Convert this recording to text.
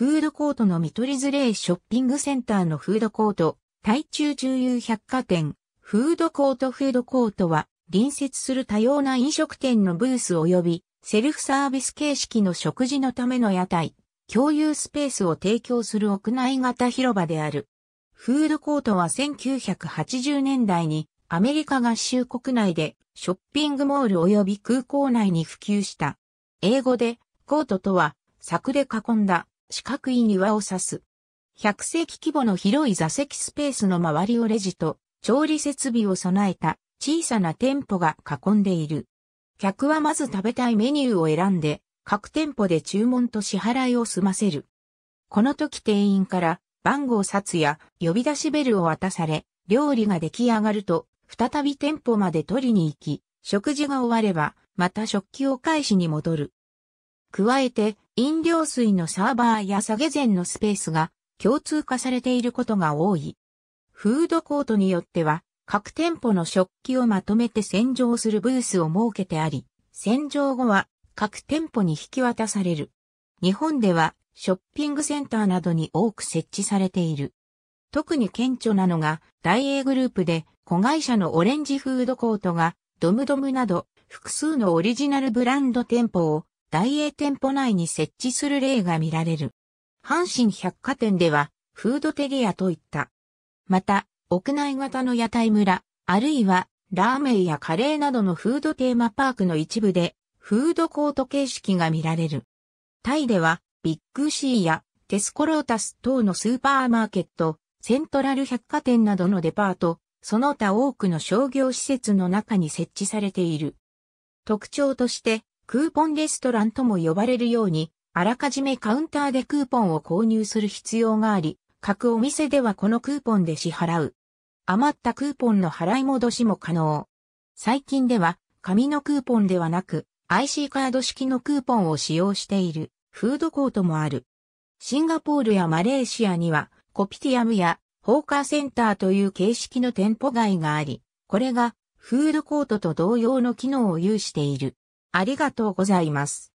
フードコートの見取り図例ショッピングセンターのフードコート、台中中遊百貨店、フードコートフードコートは、隣接する多様な飲食店のブース及び、セルフサービス形式の食事のための屋台、共有スペースを提供する屋内型広場である。フードコートは1980年代にアメリカ合衆国内でショッピングモール及び空港内に普及した。英語でコートとは柵で囲んだ四角い庭を指す。100世紀規模の広い座席スペースの周りをレジと調理設備を備えた小さな店舗が囲んでいる。客はまず食べたいメニューを選んで、各店舗で注文と支払いを済ませる。この時店員から番号札や呼び出しベルを渡され、料理が出来上がると、再び店舗まで取りに行き、食事が終われば、また食器を返しに戻る。加えて、飲料水のサーバーや下げ前のスペースが共通化されていることが多い。フードコートによっては、各店舗の食器をまとめて洗浄するブースを設けてあり、洗浄後は各店舗に引き渡される。日本ではショッピングセンターなどに多く設置されている。特に顕著なのが、大英グループで子会社のオレンジフードコートが、ドムドムなど複数のオリジナルブランド店舗を大英店舗内に設置する例が見られる。阪神百貨店では、フードテリアといった。また、屋内型の屋台村、あるいは、ラーメンやカレーなどのフードテーマパークの一部で、フードコート形式が見られる。タイでは、ビッグシーやテスコロータス等のスーパーマーケット、セントラル百貨店などのデパート、その他多くの商業施設の中に設置されている。特徴として、クーポンレストランとも呼ばれるように、あらかじめカウンターでクーポンを購入する必要があり、各お店ではこのクーポンで支払う。余ったクーポンの払い戻しも可能。最近では、紙のクーポンではなく、IC カード式のクーポンを使用しているフードコートもある。シンガポールやマレーシアにはコピティアムやホーカーセンターという形式の店舗街があり、これがフードコートと同様の機能を有している。ありがとうございます。